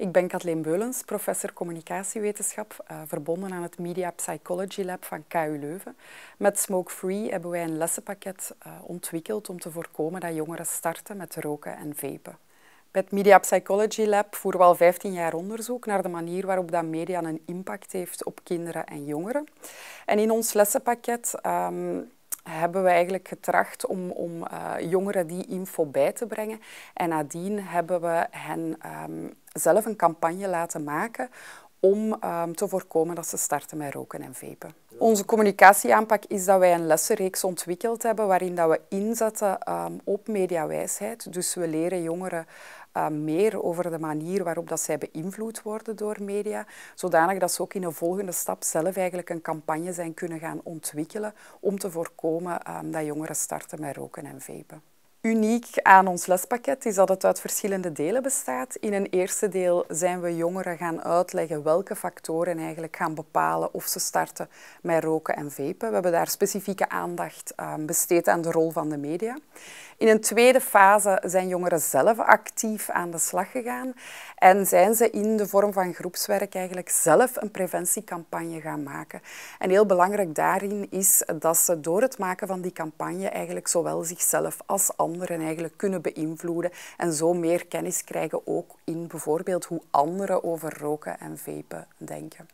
Ik ben Kathleen Beulens, professor communicatiewetenschap, eh, verbonden aan het Media Psychology Lab van KU Leuven. Met Smoke Free hebben wij een lessenpakket eh, ontwikkeld om te voorkomen dat jongeren starten met roken en vapen. Met het Media Psychology Lab voeren we al 15 jaar onderzoek naar de manier waarop dat media een impact heeft op kinderen en jongeren. En in ons lessenpakket ehm, hebben we eigenlijk getracht om, om eh, jongeren die info bij te brengen. En nadien hebben we hen ehm, zelf een campagne laten maken om ehm, te voorkomen dat ze starten met roken en vepen. Onze communicatieaanpak is dat wij een lessenreeks ontwikkeld hebben waarin dat we inzetten ehm, op mediawijsheid. Dus we leren jongeren eh, meer over de manier waarop dat zij beïnvloed worden door media, zodanig dat ze ook in een volgende stap zelf eigenlijk een campagne zijn kunnen gaan ontwikkelen om te voorkomen ehm, dat jongeren starten met roken en vapen. Uniek aan ons lespakket is dat het uit verschillende delen bestaat. In een eerste deel zijn we jongeren gaan uitleggen welke factoren eigenlijk gaan bepalen of ze starten met roken en vepen. We hebben daar specifieke aandacht ehm, besteed aan de rol van de media. In een tweede fase zijn jongeren zelf actief aan de slag gegaan en zijn ze in de vorm van groepswerk eigenlijk zelf een preventiecampagne gaan maken. En heel belangrijk daarin is dat ze door het maken van die campagne eigenlijk zowel zichzelf als anderen eigenlijk kunnen beïnvloeden en zo meer kennis krijgen ook in bijvoorbeeld hoe anderen over roken en vapen denken.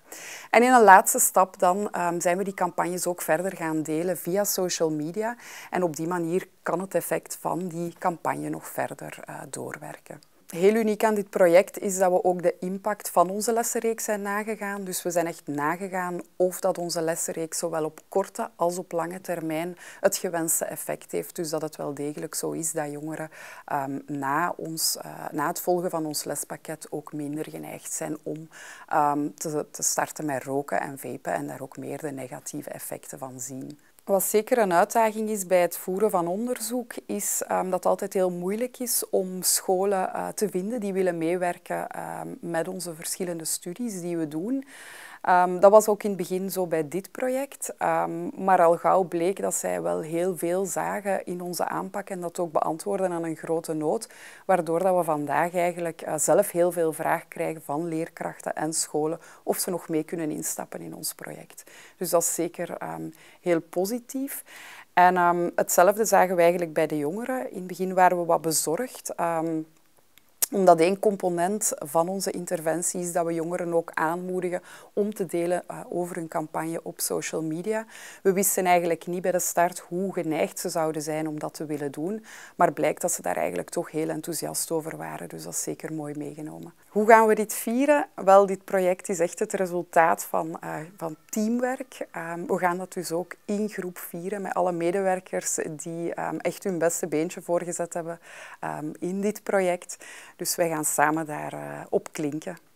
En in een laatste stap dan ehm, zijn we die campagnes ook verder gaan delen via social media en op die manier kan het effect van die campagne nog verder eh, doorwerken. Heel uniek aan dit project is dat we ook de impact van onze lessenreeks zijn nagegaan. Dus we zijn echt nagegaan of dat onze lessenreeks zowel op korte als op lange termijn het gewenste effect heeft. Dus dat het wel degelijk zo is dat jongeren ehm, na, ons, eh, na het volgen van ons lespakket ook minder geneigd zijn om ehm, te, te starten met roken en vepen en daar ook meer de negatieve effecten van zien. Wat zeker een uitdaging is bij het voeren van onderzoek, is ehm, dat het altijd heel moeilijk is om scholen eh, te vinden die willen meewerken ehm, met onze verschillende studies die we doen. Ehm, dat was ook in het begin zo bij dit project. Ehm, maar al gauw bleek dat zij wel heel veel zagen in onze aanpak en dat ook beantwoorden aan een grote nood. Waardoor dat we vandaag eigenlijk eh, zelf heel veel vraag krijgen van leerkrachten en scholen of ze nog mee kunnen instappen in ons project. Dus dat is zeker ehm, heel positief. En hetzelfde zagen we eigenlijk bij de jongeren. In het begin waren we wat bezorgd omdat één component van onze interventie is dat we jongeren ook aanmoedigen om te delen eh, over hun campagne op social media. We wisten eigenlijk niet bij de start hoe geneigd ze zouden zijn om dat te willen doen, maar blijkt dat ze daar eigenlijk toch heel enthousiast over waren, dus dat is zeker mooi meegenomen. Hoe gaan we dit vieren? Wel, dit project is echt het resultaat van, uh, van teamwerk. Um, we gaan dat dus ook in groep vieren met alle medewerkers die ehm, echt hun beste beentje voorgezet hebben ehm, in dit project. Dus wij gaan samen daar eh, opklinken.